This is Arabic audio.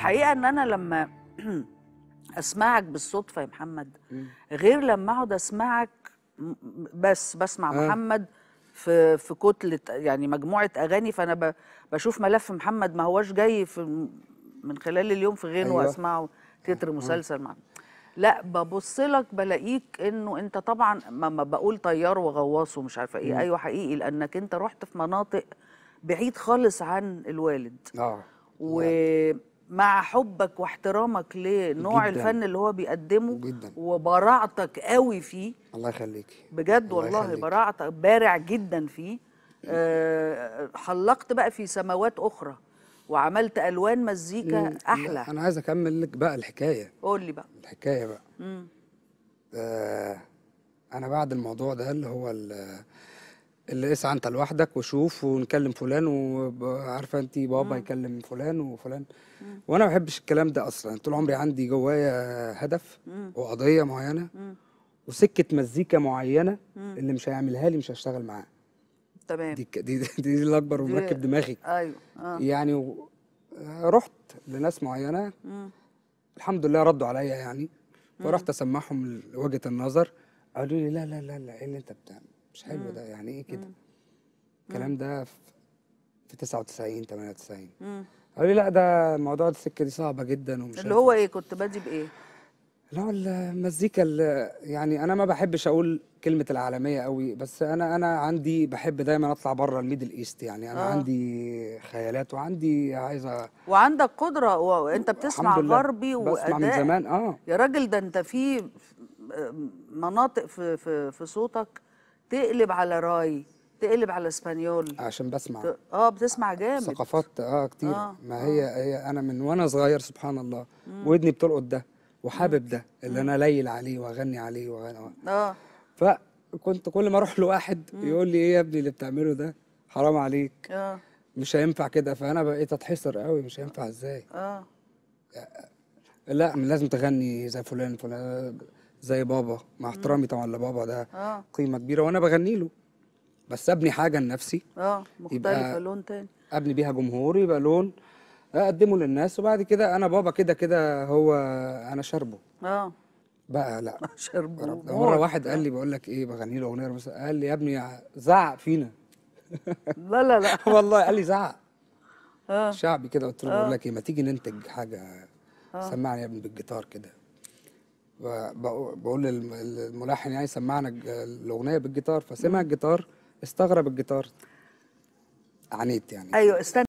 الحقيقه ان انا لما اسمعك بالصدفه يا محمد غير لما اقعد اسمعك بس بسمع أه. محمد في في كتله يعني مجموعه اغاني فانا بشوف ملف محمد ما هواش جاي في من خلال اليوم في غنوه أيوة. واسمعه تتر آه. مسلسل معه لا ببص لك بلاقيك انه انت طبعا ما بقول طيار وغواص ومش عارفه ايه ايوه حقيقي لانك انت رحت في مناطق بعيد خالص عن الوالد اه و... مع حبك واحترامك لنوع جداً. الفن اللي هو بيقدمه جدا. وبراعتك قوي فيه الله يخليكي بجد والله براعتك بارع جدا فيه أه حلقت بقى في سماوات اخرى وعملت الوان مزيكا احلى انا عايز اكمل لك بقى الحكايه قول لي بقى الحكايه بقى امم آه انا بعد الموضوع ده اللي هو اللي اسعى انت لوحدك وشوف ونكلم فلان وعارفه انت بابا يكلم فلان وفلان مم. وانا ما بحبش الكلام ده اصلا طول عمري عندي جوايا هدف مم. وقضيه معينه مم. وسكه مزيكا معينه اللي مش هيعملها لي مش هشتغل معاه تمام دي دي, دي, دي الاكبر ومركب دماغي ايوه آه. يعني و... رحت لناس معينه الحمد لله ردوا عليا يعني فرحت اسمعهم وجهه النظر قالوا لي لا لا لا لا ايه اللي انت بتعمله مش حلو ده يعني ايه كده الكلام ده في 99 98 قالوا لي لا ده موضوع السكه دي صعبه جدا ومش اللي هو ايه, إيه، كنت بادي بايه اللي هو المزيكا اللي يعني انا ما بحبش اقول كلمه العالميه قوي بس انا انا عندي بحب دايما اطلع بره الميدل ايست يعني انا آه. عندي خيالات وعندي عايزه وعندك قدره وانت بتسمع غربي واداء بسمع من زمان اه يا راجل ده انت في مناطق في في, في صوتك تقلب على راي تقلب على اسبانيول عشان بسمع ت... اه بتسمع جامد ثقافات اه كتير آه. ما آه. هي آه. هي انا من وانا صغير سبحان الله مم. ودني بتلقط ده وحابب ده اللي مم. انا ليل عليه واغني عليه واغني اه فكنت كل ما اروح لواحد مم. يقول لي ايه يا ابني اللي بتعمله ده حرام عليك اه مش هينفع كده فانا بقيت اتحسر قوي مش هينفع ازاي اه لا لازم تغني زي فلان فلان زي بابا مع احترامي طبعا لبابا ده آه. قيمه كبيره وانا بغني له بس ابني حاجه لنفسي اه مختلفه لون تاني ابني بيها جمهور يبقى لون اقدمه للناس وبعد كده انا بابا كده كده هو انا شاربه اه بقى لا شاربه مره واحد قال لي بقول لك ايه بغني له اغنيه مثلا قال لي يا ابني زعق فينا لا لا لا والله قال لي زعق اه شعبي كده قلت له آه. بقول لك ايه ما تيجي ننتج حاجه آه. سمعني يا ابني بالجيتار كده بقول للملحن يعني سمعنا الاغنيه بالجيتار فسمع الجيتار استغرب الجيتار عنيت يعني ايوه استنى